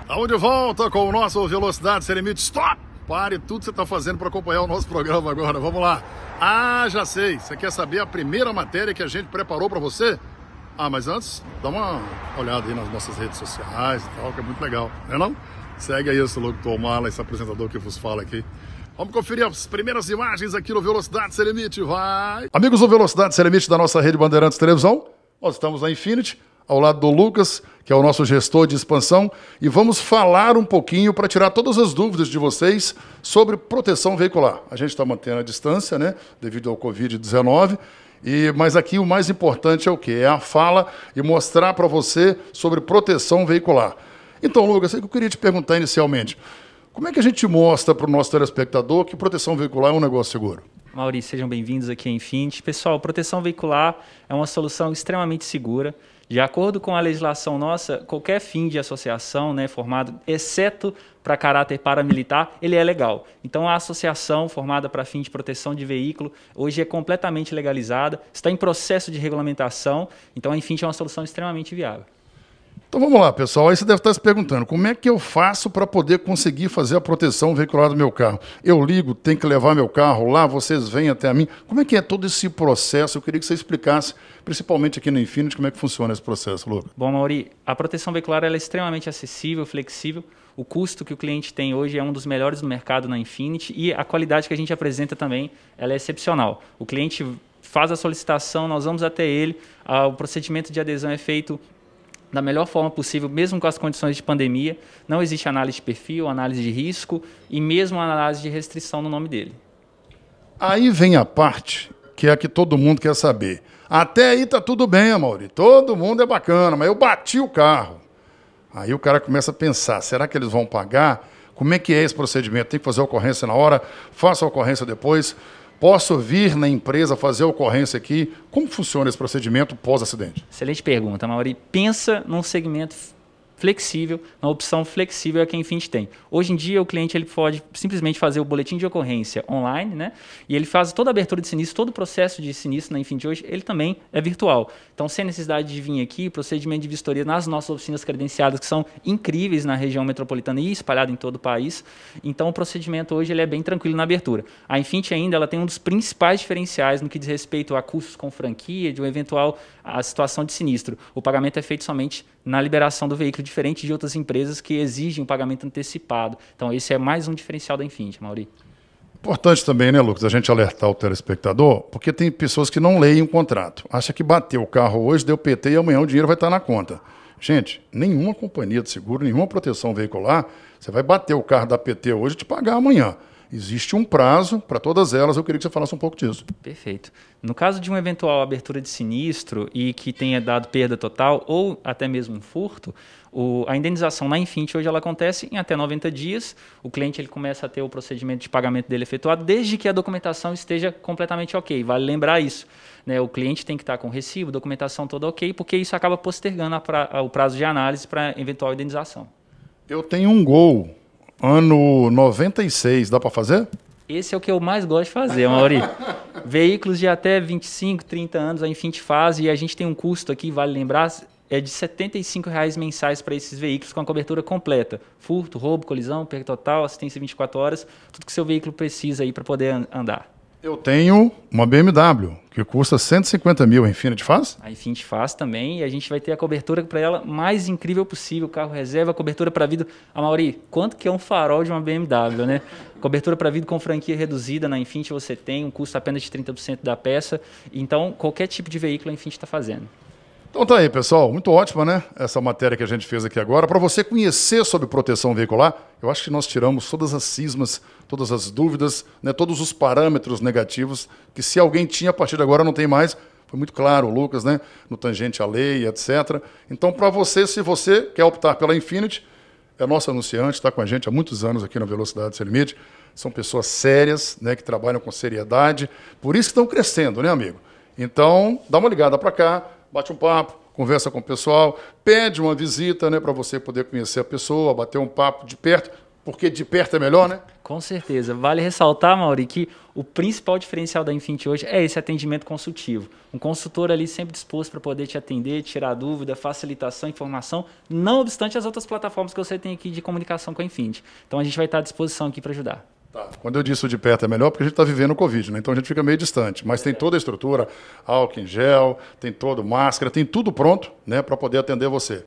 Estamos de volta com o nosso Velocidade Sem Limite. Stop! Pare tudo que você está fazendo para acompanhar o nosso programa agora. Vamos lá. Ah, já sei. Você quer saber a primeira matéria que a gente preparou para você? Ah, mas antes, dá uma olhada aí nas nossas redes sociais e tal, que é muito legal. Não é não? Segue aí esse locutor Mala, esse apresentador que vos fala aqui. Vamos conferir as primeiras imagens aqui no Velocidade Sem Limite, vai! Amigos do Velocidade Sem Limite da nossa rede Bandeirantes Televisão, nós estamos na Infinity, ao lado do Lucas, que é o nosso gestor de expansão, e vamos falar um pouquinho para tirar todas as dúvidas de vocês sobre proteção veicular. A gente está mantendo a distância, né, devido ao Covid-19, e, mas aqui o mais importante é o quê? É a fala e mostrar para você sobre proteção veicular. Então, Lucas, é eu queria te perguntar inicialmente, como é que a gente mostra para o nosso telespectador que proteção veicular é um negócio seguro? Maurício, sejam bem-vindos aqui em Fint Pessoal, proteção veicular é uma solução extremamente segura. De acordo com a legislação nossa, qualquer fim de associação né, formado, exceto para caráter paramilitar, ele é legal. Então, a associação formada para fim de proteção de veículo hoje é completamente legalizada, está em processo de regulamentação, então enfim, é uma solução extremamente viável. Então vamos lá, pessoal. Aí você deve estar se perguntando, como é que eu faço para poder conseguir fazer a proteção veicular do meu carro? Eu ligo, tenho que levar meu carro lá, vocês vêm até mim. Como é que é todo esse processo? Eu queria que você explicasse, principalmente aqui no Infinity, como é que funciona esse processo, Lucas. Bom, Mauri, a proteção veicular é extremamente acessível, flexível. O custo que o cliente tem hoje é um dos melhores do mercado na Infinity e a qualidade que a gente apresenta também ela é excepcional. O cliente faz a solicitação, nós vamos até ele, ah, o procedimento de adesão é feito da melhor forma possível, mesmo com as condições de pandemia. Não existe análise de perfil, análise de risco e mesmo análise de restrição no nome dele. Aí vem a parte que é a que todo mundo quer saber. Até aí tá tudo bem, Mauri. Todo mundo é bacana, mas eu bati o carro. Aí o cara começa a pensar: será que eles vão pagar? Como é que é esse procedimento? Tem que fazer a ocorrência na hora? Faça a ocorrência depois? Posso vir na empresa fazer a ocorrência aqui? Como funciona esse procedimento pós-acidente? Excelente pergunta, Mauri. Pensa num segmento flexível, uma opção flexível é que a tem. Hoje em dia, o cliente ele pode simplesmente fazer o boletim de ocorrência online, né? E ele faz toda a abertura de sinistro, todo o processo de sinistro na Infinite hoje, ele também é virtual. Então, sem necessidade de vir aqui, procedimento de vistoria nas nossas oficinas credenciadas, que são incríveis na região metropolitana e espalhada em todo o país. Então, o procedimento hoje ele é bem tranquilo na abertura. A Infinite ainda ela tem um dos principais diferenciais no que diz respeito a custos com franquia, de um eventual a situação de sinistro. O pagamento é feito somente na liberação do veículo de diferente de outras empresas que exigem o pagamento antecipado. Então, esse é mais um diferencial da Infinity, Mauri. Importante também, né, Lucas, a gente alertar o telespectador, porque tem pessoas que não leem o contrato. Acha que bateu o carro hoje, deu PT e amanhã o dinheiro vai estar na conta. Gente, nenhuma companhia de seguro, nenhuma proteção veicular, você vai bater o carro da PT hoje e te pagar amanhã. Existe um prazo para todas elas, eu queria que você falasse um pouco disso. Perfeito. No caso de uma eventual abertura de sinistro e que tenha dado perda total ou até mesmo um furto, o, a indenização na Infint hoje ela acontece em até 90 dias. O cliente ele começa a ter o procedimento de pagamento dele efetuado desde que a documentação esteja completamente ok. Vale lembrar isso. Né? O cliente tem que estar com recibo, documentação toda ok, porque isso acaba postergando pra, o prazo de análise para eventual indenização. Eu tenho um gol Ano 96, dá para fazer? Esse é o que eu mais gosto de fazer, Mauri. Veículos de até 25, 30 anos, aí em fim de fase, e a gente tem um custo aqui, vale lembrar, é de R$ 75,00 mensais para esses veículos com a cobertura completa. Furto, roubo, colisão, perda total, assistência 24 horas, tudo que seu veículo precisa aí para poder andar. Eu tenho uma BMW, que custa 150 mil, a Infinity faz? A Infinity faz também e a gente vai ter a cobertura para ela mais incrível possível, carro reserva, cobertura para vidro. A ah, Mauri, quanto que é um farol de uma BMW, né? Cobertura para vidro com franquia reduzida na Infinity você tem, um custo apenas de 30% da peça. Então, qualquer tipo de veículo a Infinity está fazendo. Então tá aí, pessoal. Muito ótima, né? Essa matéria que a gente fez aqui agora. Para você conhecer sobre proteção veicular, eu acho que nós tiramos todas as cismas, todas as dúvidas, né? todos os parâmetros negativos que se alguém tinha, a partir de agora não tem mais. Foi muito claro, Lucas, né? No tangente à lei, etc. Então, para você, se você quer optar pela Infinity, é nosso anunciante, está com a gente há muitos anos aqui na Velocidade Sem Limite. São pessoas sérias, né? Que trabalham com seriedade. Por isso que estão crescendo, né, amigo? Então, dá uma ligada para cá bate um papo, conversa com o pessoal, pede uma visita, né, para você poder conhecer a pessoa, bater um papo de perto, porque de perto é melhor, né? Com certeza. Vale ressaltar, Mauri, que o principal diferencial da Infinity hoje é esse atendimento consultivo. Um consultor ali sempre disposto para poder te atender, tirar dúvida, facilitação, informação, não obstante as outras plataformas que você tem aqui de comunicação com a Infinity. Então a gente vai estar à disposição aqui para ajudar. Tá. Quando eu disse o de perto é melhor, porque a gente está vivendo o Covid, né? então a gente fica meio distante. Mas tem é. toda a estrutura, álcool em gel, tem todo, máscara, tem tudo pronto né, para poder atender você.